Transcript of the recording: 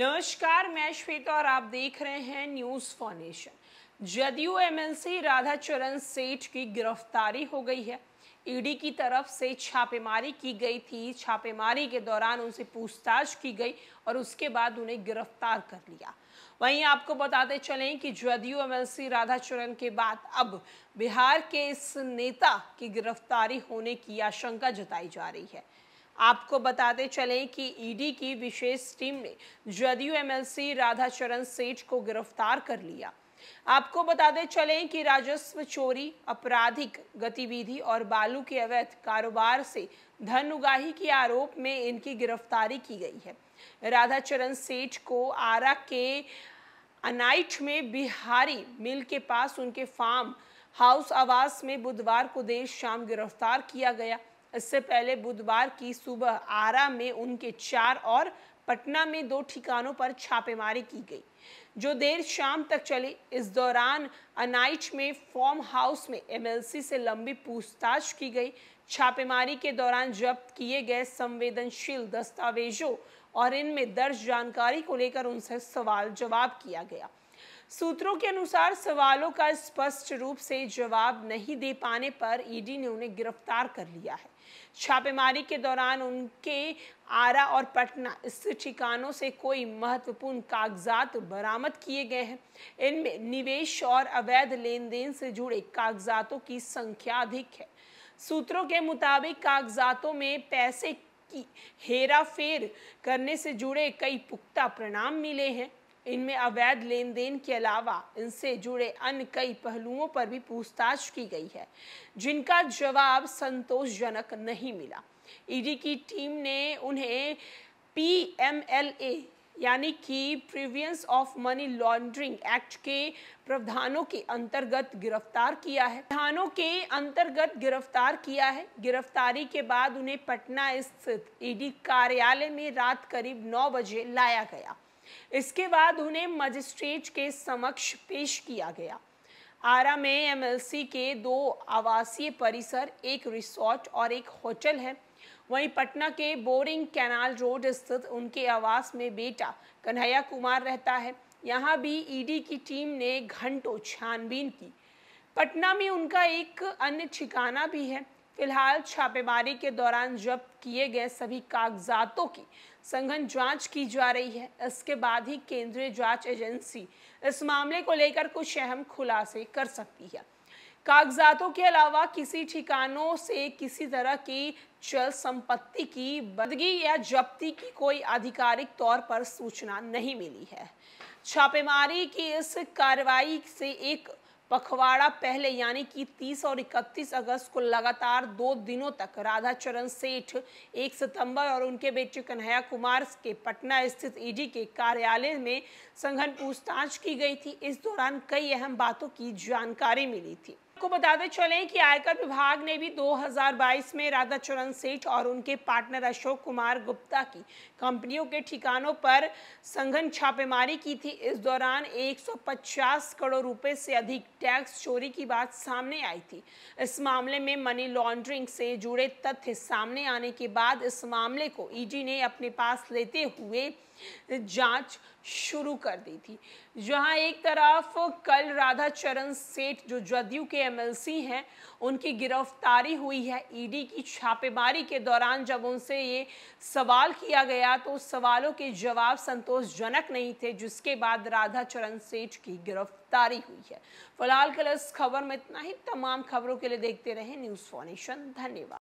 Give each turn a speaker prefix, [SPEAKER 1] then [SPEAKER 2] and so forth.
[SPEAKER 1] नमस्कार मैं श्वेता और आप देख रहे हैं न्यूज फॉर्नेशन जदयू एमएलसी राधा चरण सेठ की गिरफ्तारी हो गई है ईडी e की तरफ से छापेमारी की गई थी छापेमारी के दौरान उनसे पूछताछ की गई और उसके बाद उन्हें गिरफ्तार कर लिया वहीं आपको बताते चलें कि जदयू एमएलसी राधा चरण के बाद अब बिहार के इस नेता की गिरफ्तारी होने की आशंका जताई जा रही है आपको बताते चलें कि ईडी e की विशेष टीम ने जदयू एमएलसी राधाचरण सेठ को गिरफ्तार कर लिया आपको बताते चलें कि राजस्व चोरी आपराधिक गतिविधि और बालू के अवैध कारोबार से धन उगाही के आरोप में इनकी गिरफ्तारी की गई है राधाचरण सेठ को आरा के अनाइट में बिहारी मिल के पास उनके फार्म हाउस आवास में बुधवार को देर शाम गिरफ्तार किया गया इससे पहले बुधवार की सुबह आरा में उनके चार और पटना में दो ठिकानों पर छापेमारी की गई जो देर शाम तक चली इस दौरान अनाइच में फॉर्म हाउस में एमएलसी से लंबी पूछताछ की गई छापेमारी के दौरान जब्त किए गए संवेदनशील दस्तावेजों और इनमें दर्ज जानकारी को लेकर उनसे सवाल जवाब किया गया सूत्रों के अनुसार सवालों का स्पष्ट रूप से जवाब नहीं दे पाने पर ईडी ने उन्हें गिरफ्तार कर लिया है छापेमारी के दौरान उनके आरा और पटना स्थित ठिकानों से कोई महत्वपूर्ण कागजात बरामद किए गए हैं इनमें निवेश और अवैध लेन देन से जुड़े कागजातों की संख्या अधिक है सूत्रों के मुताबिक कागजातों में पैसे की हेराफेर करने से जुड़े कई पुख्ता परिणाम मिले हैं इनमें अवैध लेन देन के अलावा इनसे जुड़े अन्य कई पहलुओं पर भी पूछताछ की गई है जिनका जवाब संतोषजनक नहीं मिला ईडी की टीम ने उन्हें पीएमएलए यानी कि prevention of money laundering act के प्रावधानों के अंतर्गत गिरफ्तार किया है प्रावधानों के अंतर्गत गिरफ्तार किया है गिरफ्तारी के बाद उन्हें पटना स्थित ईडी कार्यालय में रात करीब 9 बजे लाया गया इसके बाद उन्हें मजिस्ट्रेट के समक्ष पेश किया गया आरा में एमएलसी के दो आवासीय परिसर एक रिसोर्ट और एक होटल है वहीं पटना के बोरिंग कैनाल रोड स्थित उनके आवास में बेटा कन्हैया कुमार रहता है यहाँ भी ईडी e की टीम ने घंटों छानबीन की पटना में उनका एक अन्य ठिकाना भी है फिलहाल छापेमारी के दौरान जब्त किए गए सभी कागजातों की संघन जांच की जा रही है इसके बाद ही केंद्रीय जांच एजेंसी इस मामले को लेकर कुछ अहम खुलासे कर सकती है कागजातों के अलावा किसी ठिकानों से किसी तरह की चल संपत्ति की बदगी या जब्ती की कोई आधिकारिक तौर पर सूचना नहीं मिली है छापेमारी की इस कार्रवाई से एक पखवाड़ा पहले यानी कि 30 और 31 अगस्त को लगातार दो दिनों तक राधा चरण सेठ 1 सितंबर और उनके बेटे कन्हैया कुमार के पटना स्थित ईडी e के कार्यालय में संघन पूछताछ की गई थी इस दौरान कई अहम बातों की जानकारी मिली थी आपको बताते चलें कि आयकर विभाग ने भी 2022 में राधा चरण सेठ और उनके पार्टनर अशोक कुमार गुप्ता की कंपनियों के ठिकानों पर संघन छापेमारी की थी इस दौरान 150 करोड़ रुपए से अधिक टैक्स चोरी की बात सामने आई थी इस मामले में मनी लॉन्ड्रिंग से जुड़े तथ्य सामने आने के बाद इस मामले को ईडी ने अपने पास लेते हुए जांच शुरू कर दी थी जहां एक तरफ कल राधा चरण सेठ जो जदयू के एमएलसी हैं उनकी गिरफ्तारी हुई है ईडी की छापेमारी के दौरान जब उनसे ये सवाल किया गया तो उस सवालों के जवाब संतोषजनक नहीं थे जिसके बाद राधा चरण सेठ की गिरफ्तारी हुई है फिलहाल कल इस खबर में इतना ही तमाम खबरों के लिए देखते रहे न्यूज़ फॉनेशन धन्यवाद